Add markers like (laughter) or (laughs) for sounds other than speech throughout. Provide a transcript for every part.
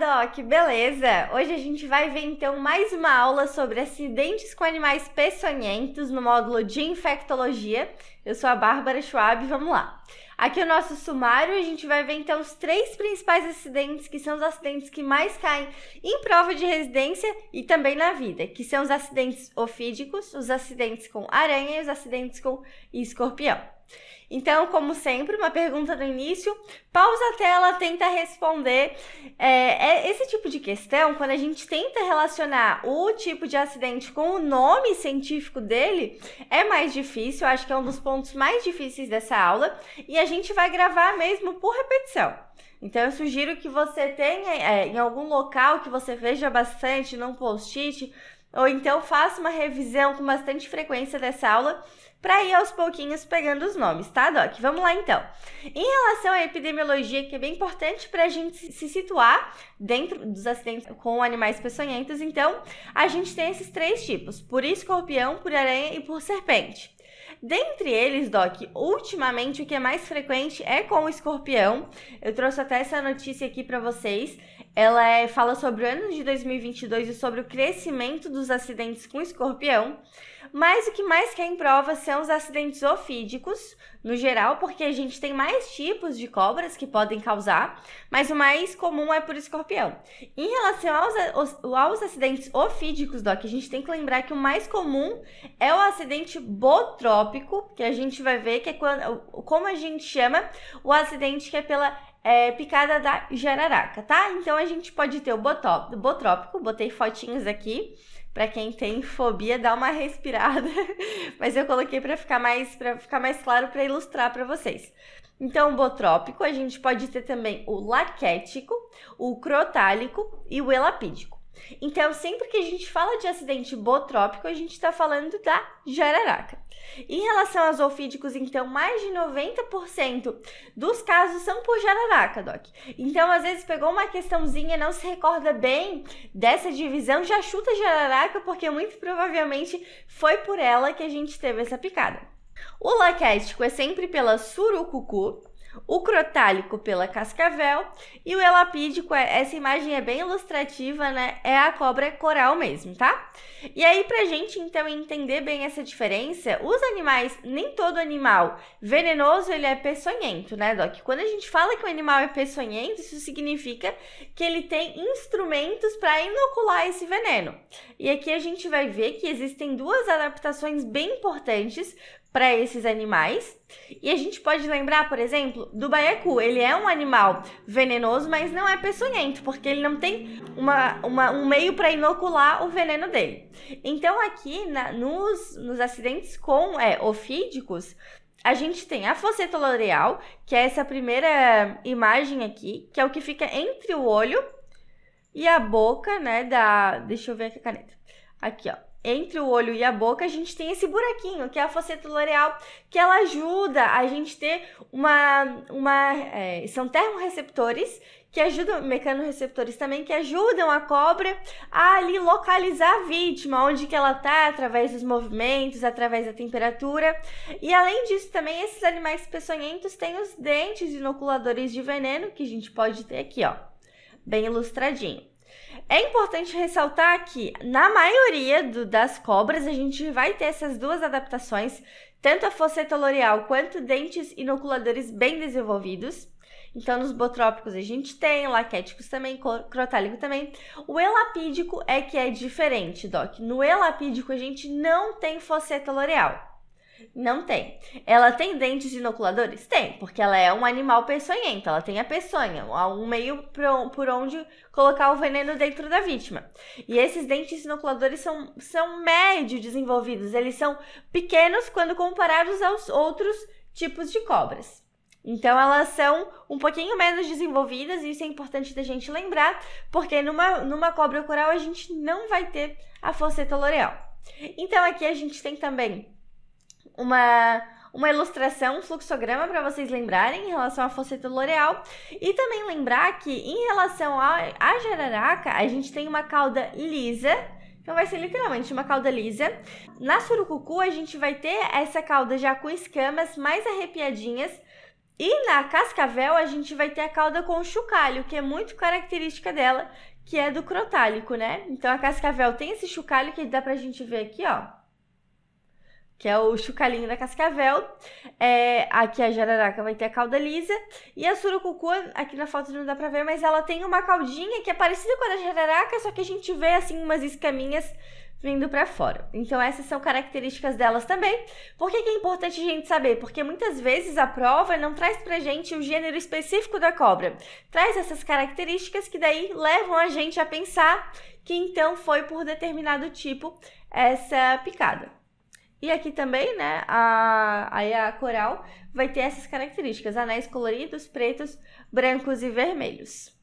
Doc! Beleza? Hoje a gente vai ver então mais uma aula sobre acidentes com animais peçonhentos no módulo de infectologia. Eu sou a Bárbara Schwab, vamos lá! Aqui é o nosso sumário, a gente vai ver então os três principais acidentes, que são os acidentes que mais caem em prova de residência e também na vida, que são os acidentes ofídicos, os acidentes com aranha e os acidentes com escorpião. Então, como sempre, uma pergunta no início, pausa a tela, tenta responder. É, é, esse tipo de questão, quando a gente tenta relacionar o tipo de acidente com o nome científico dele, é mais difícil. Eu acho que é um dos pontos mais difíceis dessa aula. E a gente vai gravar mesmo por repetição. Então eu sugiro que você tenha é, em algum local que você veja bastante, num post-it, ou então faça uma revisão com bastante frequência dessa aula para ir aos pouquinhos pegando os nomes, tá, Doc? Vamos lá então. Em relação à epidemiologia, que é bem importante para a gente se situar dentro dos acidentes com animais peçonhentos, então a gente tem esses três tipos: por escorpião, por aranha e por serpente. Dentre eles, Doc, ultimamente o que é mais frequente é com o escorpião. Eu trouxe até essa notícia aqui para vocês. Ela é, fala sobre o ano de 2022 e sobre o crescimento dos acidentes com escorpião. Mas o que mais em prova são os acidentes ofídicos, no geral, porque a gente tem mais tipos de cobras que podem causar, mas o mais comum é por escorpião. Em relação aos, aos, aos acidentes ofídicos, Doc, a gente tem que lembrar que o mais comum é o acidente botrópico, que a gente vai ver que é quando, como a gente chama o acidente que é pela é, picada da jararaca, tá? Então a gente pode ter o botó, botrópico, botei fotinhos aqui. Para quem tem fobia, dá uma (laughs) respirada, mas eu coloquei para ficar mais para ficar mais claro para ilustrar para vocês. Então, o botrópico, a gente pode ter também o laquético, o crotálico e o elapídico. Então, sempre que a gente fala de acidente botrópico, a gente está falando da jararaca. Em relação aos ofídicos, então, mais de 90% dos casos são por jararaca, Doc. Então, às vezes, pegou uma questãozinha, não se recorda bem dessa divisão, já chuta jararaca, porque muito provavelmente foi por ela que a gente teve essa picada. O lacético é sempre pela surucucu o crotálico pela cascavel e o elapídico, é, essa imagem é bem ilustrativa, né? É a cobra coral mesmo, tá? E aí, pra gente então entender bem essa diferença, os animais, nem todo animal venenoso ele é peçonhento, né, Doc? Quando a gente fala que o animal é peçonhento, isso significa que ele tem instrumentos para inocular esse veneno. E aqui a gente vai ver que existem duas adaptações bem importantes para esses animais. E a gente pode lembrar, por exemplo, do baiacu. Ele é um animal venenoso, mas não é peçonhento, porque ele não tem uma, uma um meio para inocular o veneno dele. Então, aqui na, nos, nos acidentes com é, ofídicos, a gente tem a fosseta loreal, que é essa primeira imagem aqui, que é o que fica entre o olho e a boca, né, da... Deixa eu ver aqui a caneta. Aqui, ó entre o olho e a boca, a gente tem esse buraquinho, que é a faceta loreal, que ela ajuda a gente ter uma. uma é, são termorreceptores que ajudam, mecanorreceptores também, que ajudam a cobra a ali localizar a vítima, onde que ela tá, através dos movimentos, através da temperatura. E além disso, também esses animais peçonhentos têm os dentes inoculadores de veneno, que a gente pode ter aqui, ó, bem ilustradinho. É importante ressaltar que, na maioria do, das cobras, a gente vai ter essas duas adaptações, tanto a fosseta loreal quanto dentes inoculadores bem desenvolvidos. Então, nos botrópicos a gente tem, laquéticos também, crotálico também. O elapídico é que é diferente, Doc. No elapídico a gente não tem fosseta loreal. Não tem. Ela tem dentes inoculadores? Tem, porque ela é um animal peçonhento, ela tem a peçonha, um meio por onde colocar o veneno dentro da vítima. E esses dentes inoculadores são, são médio desenvolvidos, eles são pequenos quando comparados aos outros tipos de cobras. Então elas são um pouquinho menos desenvolvidas, e isso é importante da gente lembrar, porque numa, numa cobra coral a gente não vai ter a fosseta loreal. Então aqui a gente tem também uma uma ilustração, um fluxograma para vocês lembrarem em relação à faceta L'Oreal. E também lembrar que em relação à jararaca, a gente tem uma cauda lisa. Então vai ser literalmente uma cauda lisa. Na surucucu a gente vai ter essa cauda já com escamas mais arrepiadinhas. E na cascavel a gente vai ter a cauda com chocalho, que é muito característica dela, que é do crotálico, né? Então a cascavel tem esse chocalho que dá pra gente ver aqui, ó que é o chucalinho da cascavel. É, aqui a jararaca vai ter a cauda lisa. E a surucucu, aqui na foto não dá pra ver, mas ela tem uma caudinha que é parecida com a da jararaca, só que a gente vê, assim, umas escaminhas vindo para fora. Então essas são características delas também. Por que, que, é importante a gente saber? Porque muitas vezes a prova não traz pra gente o gênero específico da cobra. Traz essas características que daí levam a gente a pensar que então foi por determinado tipo essa picada. E aqui também, né, a, aí a coral vai ter essas características: anéis coloridos, pretos, brancos e vermelhos.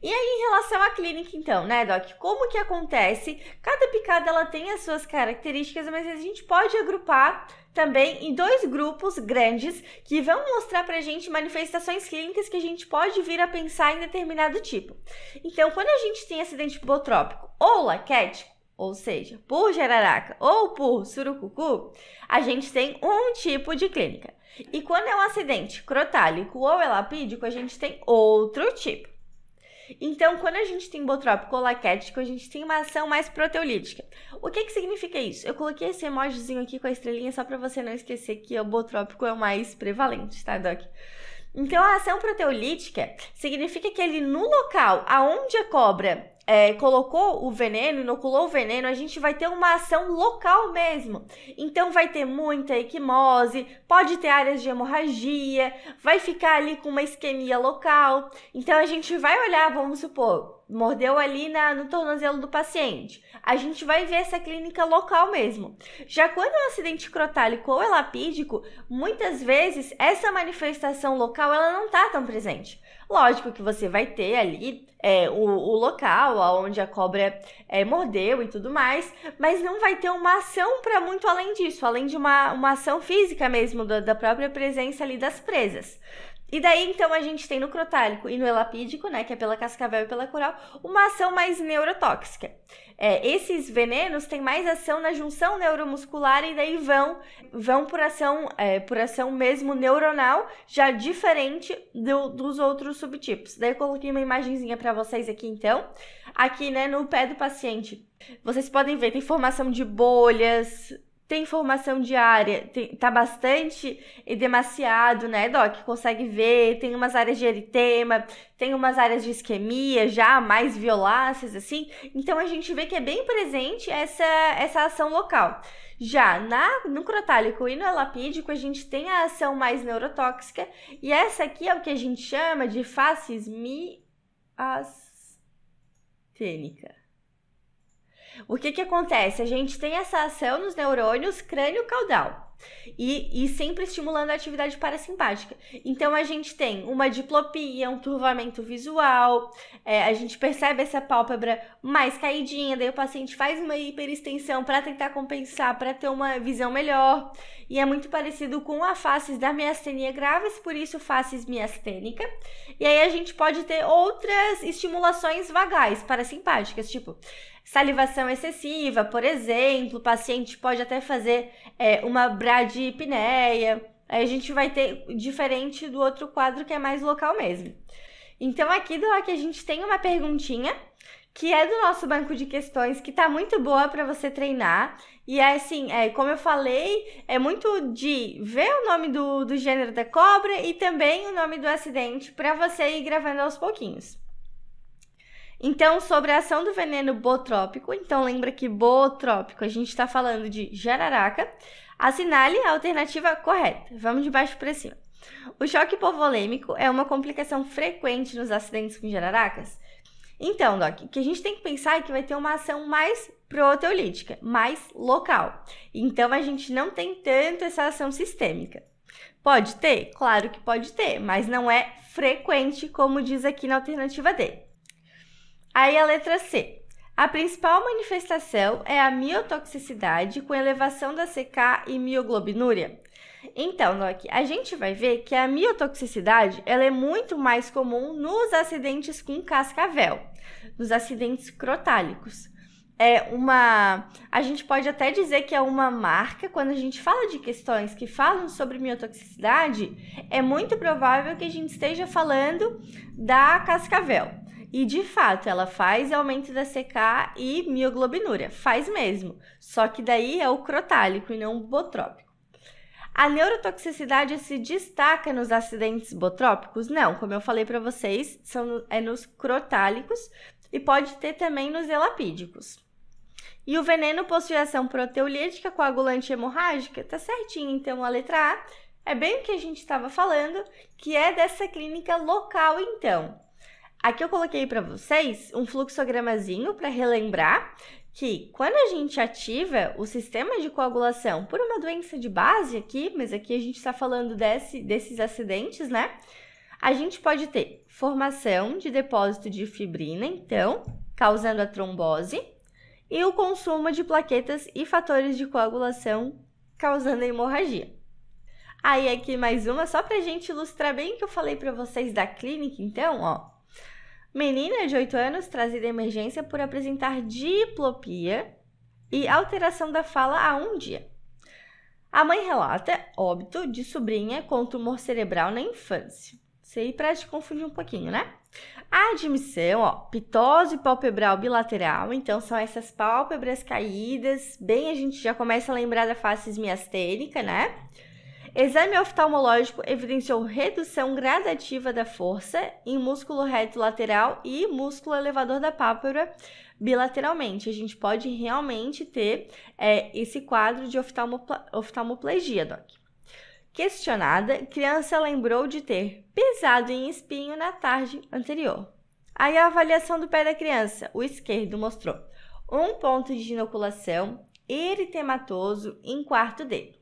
E aí, em relação à clínica, então, né, Doc? Como que acontece? Cada picada ela tem as suas características, mas a gente pode agrupar também em dois grupos grandes que vão mostrar pra gente manifestações clínicas que a gente pode vir a pensar em determinado tipo. Então, quando a gente tem acidente botrópico ou laquético, ou seja, por jararaca ou por surucucu, a gente tem um tipo de clínica. E quando é um acidente crotálico ou elapídico, a gente tem outro tipo. Então, quando a gente tem botrópico ou laquético, a gente tem uma ação mais proteolítica. O que, que significa isso? Eu coloquei esse emojizinho aqui com a estrelinha só para você não esquecer que o botrópico é o mais prevalente, tá, Doc? Então, a ação proteolítica significa que ele, no local aonde a cobra é, colocou o veneno, inoculou o veneno, a gente vai ter uma ação local mesmo. Então vai ter muita equimose, pode ter áreas de hemorragia, vai ficar ali com uma isquemia local. Então a gente vai olhar, vamos supor, mordeu ali na, no tornozelo do paciente. A gente vai ver essa clínica local mesmo. Já quando é um acidente crotálico ou elapídico, muitas vezes essa manifestação local ela não está tão presente. Lógico que você vai ter ali é, o, o, local onde a cobra é, mordeu e tudo mais, mas não vai ter uma ação para muito além disso, além de uma, uma ação física mesmo, da, da própria presença ali das presas. E daí, então, a gente tem no crotálico e no elapídico, né, que é pela cascavel e pela coral, uma ação mais neurotóxica. É, esses venenos têm mais ação na junção neuromuscular e daí vão, vão por, ação, é, por ação mesmo neuronal, já diferente do, dos outros subtipos. Daí eu coloquei uma imagenzinha para vocês aqui, então, aqui, né, no pé do paciente. Vocês podem ver, tem formação de bolhas, tem informação diária, tem, tá bastante e demasiado, né, Doc? Consegue ver, tem umas áreas de eritema, tem umas áreas de isquemia já, mais violáceas, assim. Então a gente vê que é bem presente essa, essa ação local. Já na, no crotálico e no elapídico, a gente tem a ação mais neurotóxica, e essa aqui é o que a gente chama de facies miastênica. O que, que acontece? A gente tem essa ação nos neurônios crânio-caudal. E, e sempre estimulando a atividade parasimpática. Então a gente tem uma diplopia, um turvamento visual, é, a gente percebe essa pálpebra mais caidinha, daí o paciente faz uma hiperextensão para tentar compensar, para ter uma visão melhor. E é muito parecido com a faces da miastenia graves, por isso faces miastênica. E aí a gente pode ter outras estimulações vagais parasimpáticas, tipo Salivação excessiva, por exemplo, o paciente pode até fazer é, uma bradipneia. Aí a gente vai ter diferente do outro quadro que é mais local mesmo. Então aqui, do que a gente tem uma perguntinha que é do nosso banco de questões, que tá muito boa para você treinar. E é assim, é, como eu falei, é muito de ver o nome do, do gênero da cobra e também o nome do acidente para você ir gravando aos pouquinhos. Então, sobre a ação do veneno botrópico, então lembra que botrópico a gente está falando de jararaca, assinale a alternativa correta. Vamos de baixo para cima. O choque hipovolêmico é uma complicação frequente nos acidentes com jararacas? Então, Doc, o que a gente tem que pensar é que vai ter uma ação mais proteolítica, mais local. Então, a gente não tem tanto essa ação sistêmica. Pode ter? Claro que pode ter, mas não é frequente, como diz aqui na alternativa D. Aí a letra C. A principal manifestação é a miotoxicidade com elevação da CK e mioglobinúria. Então, Nock, a gente vai ver que a miotoxicidade ela é muito mais comum nos acidentes com cascavel, nos acidentes crotálicos. É uma. A gente pode até dizer que é uma marca, quando a gente fala de questões que falam sobre miotoxicidade, é muito provável que a gente esteja falando da cascavel. E de fato, ela faz aumento da CK e mioglobinúria, faz mesmo. Só que daí é o crotálico e não o botrópico. A neurotoxicidade se destaca nos acidentes botrópicos? Não, como eu falei para vocês, são, é nos crotálicos e pode ter também nos elapídicos. E o veneno possui ação proteolítica, coagulante hemorrágica? Tá certinho, então a letra A é bem o que a gente estava falando, que é dessa clínica local, então. Aqui eu coloquei para vocês um fluxogramazinho para relembrar que quando a gente ativa o sistema de coagulação por uma doença de base aqui, mas aqui a gente está falando desse, desses acidentes, né? A gente pode ter formação de depósito de fibrina, então, causando a trombose, e o consumo de plaquetas e fatores de coagulação, causando a hemorragia. Aí aqui mais uma, só para a gente ilustrar bem o que eu falei para vocês da clínica, então, ó. Menina de 8 anos trazida à emergência por apresentar diplopia e alteração da fala há um dia. A mãe relata óbito de sobrinha com tumor cerebral na infância. Isso aí pra te confundir um pouquinho, né? A admissão, ó, pitose palpebral bilateral, então são essas pálpebras caídas, bem a gente já começa a lembrar da face miastênica, né? Exame oftalmológico evidenciou redução gradativa da força em músculo reto lateral e músculo elevador da pálpebra bilateralmente. A gente pode realmente ter é, esse quadro de oftalmopla oftalmoplegia, Doc. Questionada, criança lembrou de ter pisado em espinho na tarde anterior. Aí a avaliação do pé da criança, o esquerdo, mostrou um ponto de inoculação eritematoso em quarto dedo.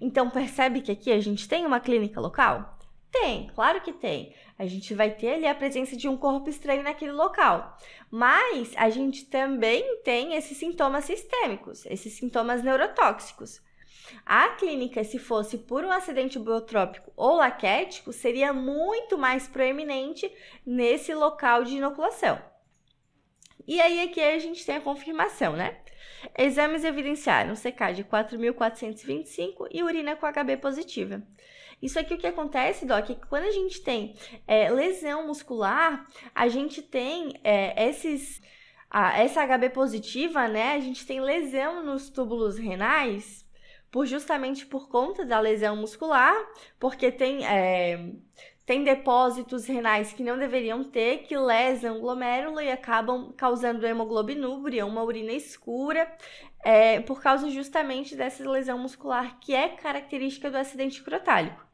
Então percebe que aqui a gente tem uma clínica local? Tem, claro que tem. A gente vai ter ali a presença de um corpo estranho naquele local. Mas a gente também tem esses sintomas sistêmicos, esses sintomas neurotóxicos. A clínica, se fosse por um acidente biotrópico ou laquético, seria muito mais proeminente nesse local de inoculação. E aí aqui é a gente tem a confirmação, né? Exames evidenciaram CK de 4.425 e urina com HB positiva. Isso aqui o que acontece, Doc, é que quando a gente tem é, lesão muscular, a gente tem é, esses. A, essa HB positiva, né? A gente tem lesão nos túbulos renais por justamente por conta da lesão muscular, porque tem, é, tem depósitos renais que não deveriam ter, que lesam glomérulo e acabam causando hemoglobinúria, uma urina escura, é, por causa justamente dessa lesão muscular que é característica do acidente crotálico.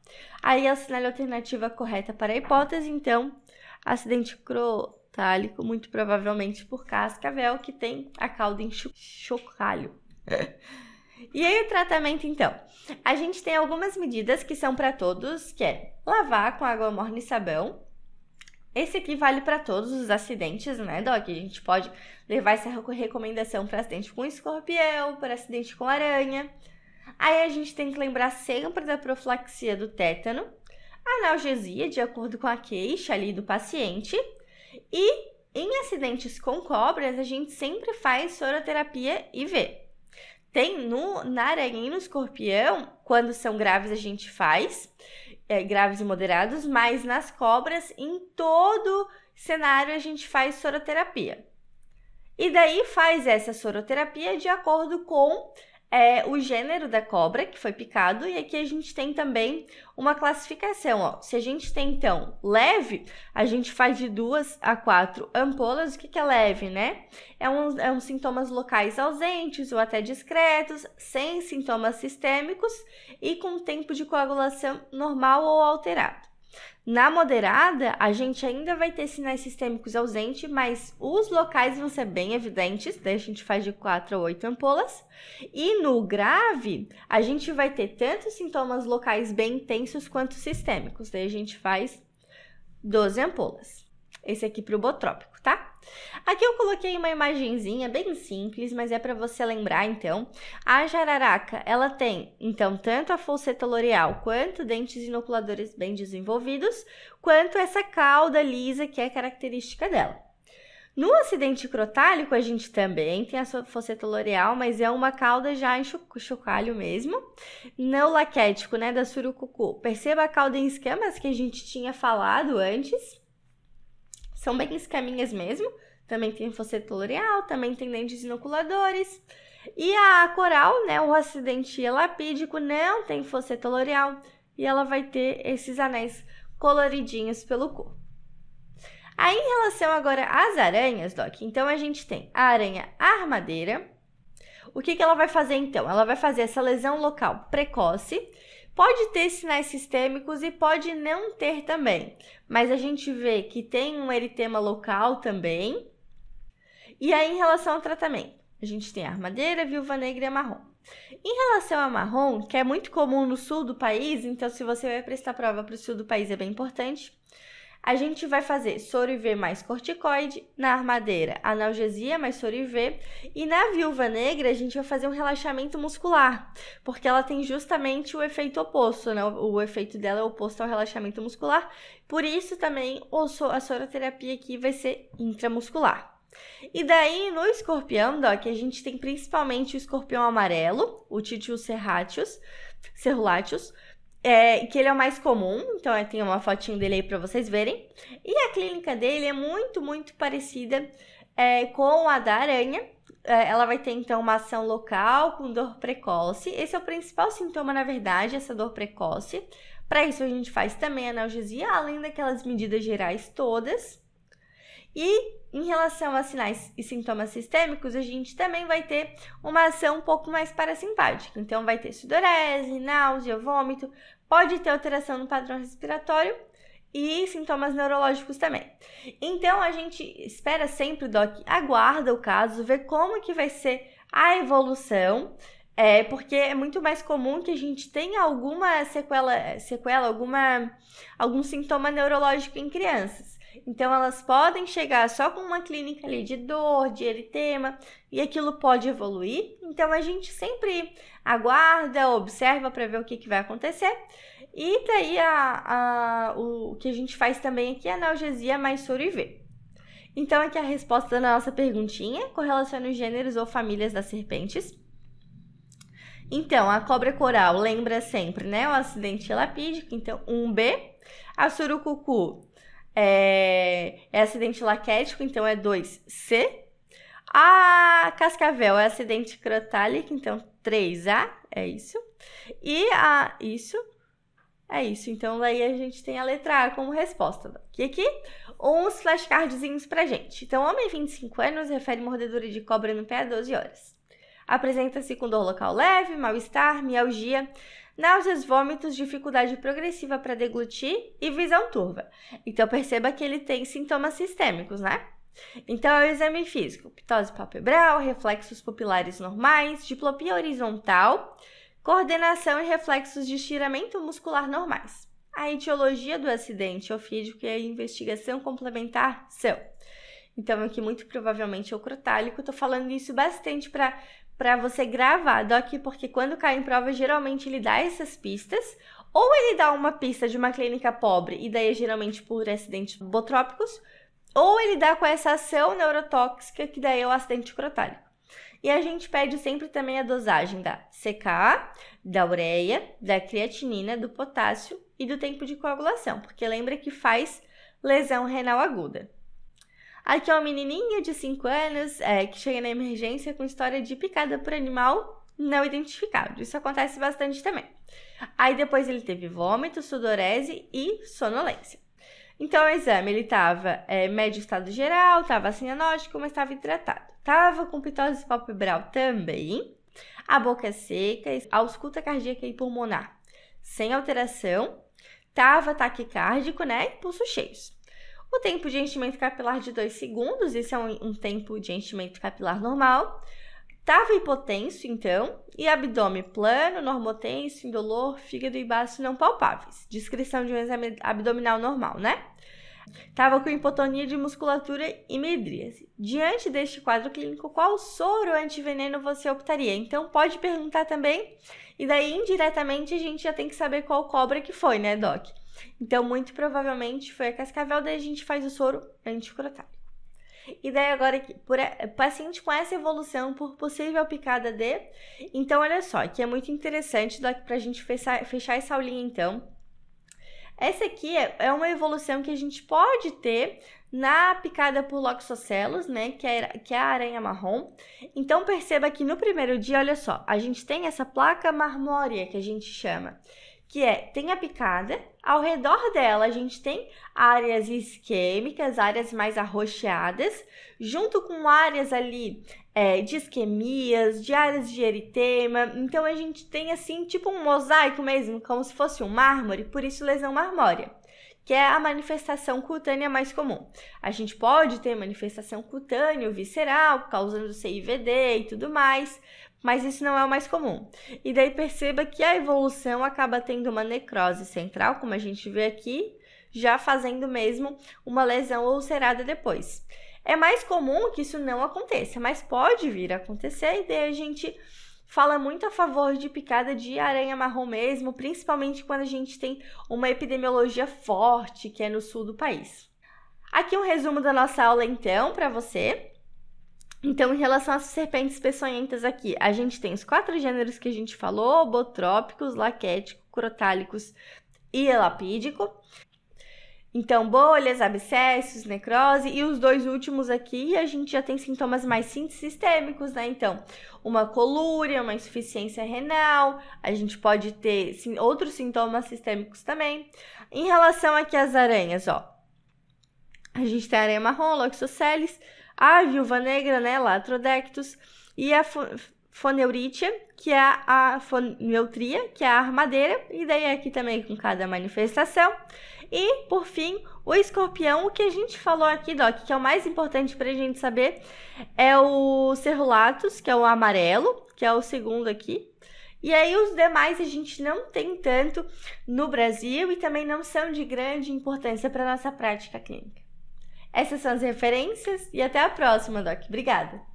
Aí é a a alternativa correta para a hipótese, então, acidente crotálico, muito provavelmente por cascavel, que tem a cauda em chocalho. É. E aí o tratamento então? A gente tem algumas medidas que são para todos, que é lavar com água morna e sabão. Esse aqui vale para todos os acidentes, né, Doc? A gente pode levar essa recomendação para acidente com escorpião, para acidente com aranha. Aí a gente tem que lembrar sempre da profilaxia do tétano, analgesia de acordo com a queixa ali do paciente e em acidentes com cobras, a gente sempre faz soroterapia e vê. Tem no, na aranha e no escorpião, quando são graves a gente faz, é, graves e moderados, mas nas cobras, em todo cenário, a gente faz soroterapia. E daí faz essa soroterapia de acordo com é, o gênero da cobra que foi picado, e aqui a gente tem também uma classificação. Ó. Se a gente tem então leve, a gente faz de duas a quatro ampolas. O que, que é leve, né? É um, é um sintomas locais ausentes ou até discretos, sem sintomas sistêmicos e com tempo de coagulação normal ou alterado. Na moderada, a gente ainda vai ter sinais sistêmicos ausentes, mas os locais vão ser bem evidentes, daí a gente faz de 4 a 8 ampolas. E no grave, a gente vai ter tanto sintomas locais bem intensos quanto sistêmicos, daí a gente faz 12 ampolas. Esse aqui para o botrópico. Aqui eu coloquei uma imagenzinha bem simples, mas é para você lembrar então. A jararaca, ela tem então tanto a fosseta loreal quanto dentes inoculadores bem desenvolvidos, quanto essa cauda lisa que é característica dela. No acidente crotálico, a gente também tem a fosseta loreal, mas é uma cauda já em chocalho mesmo. No laquético, né, da surucucu, perceba a cauda em escamas que a gente tinha falado antes são bem escaminhas mesmo. Também tem fosseta l'oreal, também tem dentes inoculadores. E a coral, né, o acidente lapídico, não tem fosseta l'oreal e ela vai ter esses anéis coloridinhos pelo corpo. Aí, em relação agora às aranhas, Doc, então a gente tem a aranha armadeira. O que, que ela vai fazer então? Ela vai fazer essa lesão local precoce Pode ter sinais sistêmicos e pode não ter também, mas a gente vê que tem um eritema local também. E aí, em relação ao tratamento, a gente tem a armadeira, viúva negra e a marrom. Em relação a marrom, que é muito comum no sul do país, então se você vai prestar prova para o sul do país é bem importante, a gente vai fazer Sorivê mais corticoide, na armadeira analgesia mais Sorivê e na viúva negra a gente vai fazer um relaxamento muscular, porque ela tem justamente o efeito oposto, né? O, efeito dela é oposto ao relaxamento muscular, por isso também a soroterapia aqui vai ser intramuscular. E daí, no escorpião, Doc, a gente tem principalmente o escorpião amarelo, o Titius serratius, cerulatius, é, que ele é o mais comum, então eu tenho uma fotinho dele aí para vocês verem. E a clínica dele é muito, muito parecida é, com a da aranha. É, ela vai ter então uma ação local com dor precoce. Esse é o principal sintoma, na verdade, essa dor precoce. Para isso, a gente faz também analgesia, além daquelas medidas gerais todas. E em relação a sinais e sintomas sistêmicos, a gente também vai ter uma ação um pouco mais parasimpática. Então, vai ter sudorese, náusea, vômito, pode ter alteração no padrão respiratório e sintomas neurológicos também. Então, a gente espera sempre, Doc, aguarda o caso, ver como que vai ser a evolução, é, porque é muito mais comum que a gente tenha alguma sequela, sequela alguma, algum sintoma neurológico em crianças. Então elas podem chegar só com uma clínica ali de dor, de eritema, e aquilo pode evoluir. Então a gente sempre aguarda, observa para ver o que, que vai acontecer. E daí tá a, a, o, que a gente faz também aqui é analgesia mais soriver. Então aqui é a resposta da nossa perguntinha correlaciona os gêneros ou famílias das serpentes. Então, a cobra coral lembra sempre, né, o acidente lapídico, então 1B. a surucucu é, é acidente laquético, então é 2C. A cascavel é acidente crotálico, então 3A, é isso. E a isso é isso. Então daí a gente tem a letra A como resposta. Aqui, aqui uns flashcardzinhos pra gente. Então, homem 25 anos refere mordedura de cobra no pé a 12 horas. Apresenta-se com dor local leve, mal-estar, mialgia, náuseas, vômitos, dificuldade progressiva para deglutir e visão turva. Então perceba que ele tem sintomas sistêmicos, né? Então, é o exame físico: ptose palpebral, reflexos pupilares normais, diplopia horizontal, coordenação e reflexos de estiramento muscular normais. A etiologia do acidente ofídico e a investigação complementar são. Então, aqui muito provavelmente é o crotálico. Estou falando isso bastante para para você gravar DOC, porque quando cai em prova, geralmente ele dá essas pistas. Ou ele dá uma pista de uma clínica pobre, e daí é geralmente por acidentes botrópicos, ou ele dá com essa ação neurotóxica, que daí é o acidente crotálico. E a gente pede sempre também a dosagem da CK, da ureia, da creatinina, do potássio e do tempo de coagulação, porque lembra que faz lesão renal aguda. Aqui é um menininho de 5 anos é, que chega na emergência com história de picada por animal não identificado. Isso acontece bastante também. Aí depois ele teve vômito, sudorese e sonolência. Então o exame, ele estava é, médio estado geral, estava assim anótico, mas estava hidratado. Tava com pitose palpebral também, a boca é seca, a ausculta cardíaca e pulmonar sem alteração, tava taquicárdico, né, e pulso cheios. O tempo de enchimento capilar de 2 segundos, esse é um, um tempo de enchimento capilar normal. Tava hipotenso, então, e abdômen plano, normotenso, indolor, fígado e baço não palpáveis. Descrição de um exame abdominal normal, né? Tava com hipotonia de musculatura e medríase. Diante deste quadro clínico, qual soro antiveneno você optaria? Então, pode perguntar também. E daí, indiretamente, a gente já tem que saber qual cobra que foi, né, Doc? Então, muito provavelmente foi a cascavel, daí a gente faz o soro anticrotário E daí agora aqui, por, paciente com essa evolução por possível picada de... Então, olha só, que é muito interessante, para pra gente fechar, fechar essa aulinha, então. Essa aqui é, é uma evolução que a gente pode ter na picada por loxocelos, né, que é, que é a aranha marrom. Então, perceba que no primeiro dia, olha só, a gente tem essa placa marmórea, que a gente chama, que é, tem a picada, ao redor dela a gente tem áreas isquêmicas, áreas mais arroxeadas, junto com áreas ali é, de isquemias, de áreas de eritema. Então a gente tem assim, tipo um mosaico mesmo, como se fosse um mármore, por isso lesão marmórea. Que é a manifestação cutânea mais comum. A gente pode ter manifestação cutânea, ou visceral, causando CIVD e tudo mais, mas isso não é o mais comum. E daí perceba que a evolução acaba tendo uma necrose central, como a gente vê aqui, já fazendo mesmo uma lesão ulcerada depois. É mais comum que isso não aconteça, mas pode vir a acontecer, e daí a gente fala muito a favor de picada de aranha marrom mesmo, principalmente quando a gente tem uma epidemiologia forte, que é no sul do país. Aqui um resumo da nossa aula então para você. Então, em relação às serpentes peçonhentas aqui, a gente tem os quatro gêneros que a gente falou: botrópicos, laquéticos, crotálicos e elapídico. Então, bolhas, abscessos, necrose e os dois últimos aqui, a gente já tem sintomas mais sistêmicos, né? Então, uma colúria, uma insuficiência renal, a gente pode ter sim, outros sintomas sistêmicos também. Em relação aqui às aranhas, ó, a gente tem aranha marrom, loxoceles, a viúva negra, né, Latrodectus, e a foneurítia, que é a foneutria, que é a armadeira, e daí aqui também com cada manifestação. E, por fim, o escorpião, o que a gente falou aqui, Doc, que é o mais importante para a gente saber, é o cerulatus, que é o amarelo, que é o segundo aqui. E aí os demais a gente não tem tanto no Brasil e também não são de grande importância para nossa prática clínica. Essas são as referências e até a próxima, Doc. Obrigada!